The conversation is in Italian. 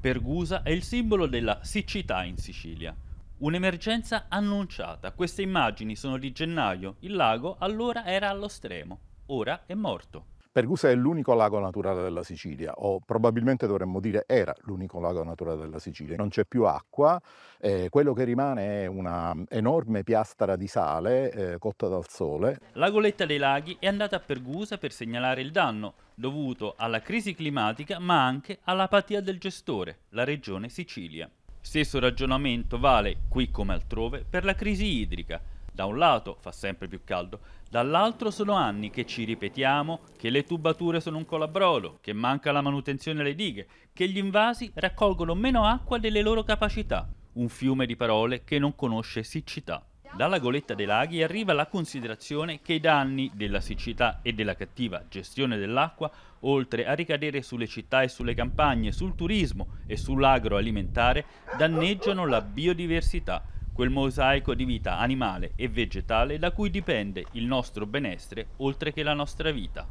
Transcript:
Pergusa è il simbolo della siccità in Sicilia. Un'emergenza annunciata. Queste immagini sono di gennaio. Il lago allora era allo stremo, ora è morto. Pergusa è l'unico lago naturale della Sicilia, o probabilmente dovremmo dire era l'unico lago naturale della Sicilia. Non c'è più acqua, eh, quello che rimane è una enorme piastra di sale eh, cotta dal sole. La goletta dei laghi è andata a Pergusa per segnalare il danno dovuto alla crisi climatica ma anche all'apatia del gestore, la regione Sicilia. Stesso ragionamento vale, qui come altrove, per la crisi idrica, da un lato fa sempre più caldo, dall'altro sono anni che ci ripetiamo che le tubature sono un colabrodo, che manca la manutenzione alle dighe, che gli invasi raccolgono meno acqua delle loro capacità. Un fiume di parole che non conosce siccità. Dalla goletta dei laghi arriva la considerazione che i danni della siccità e della cattiva gestione dell'acqua, oltre a ricadere sulle città e sulle campagne, sul turismo e sull'agroalimentare, danneggiano la biodiversità quel mosaico di vita animale e vegetale da cui dipende il nostro benessere oltre che la nostra vita.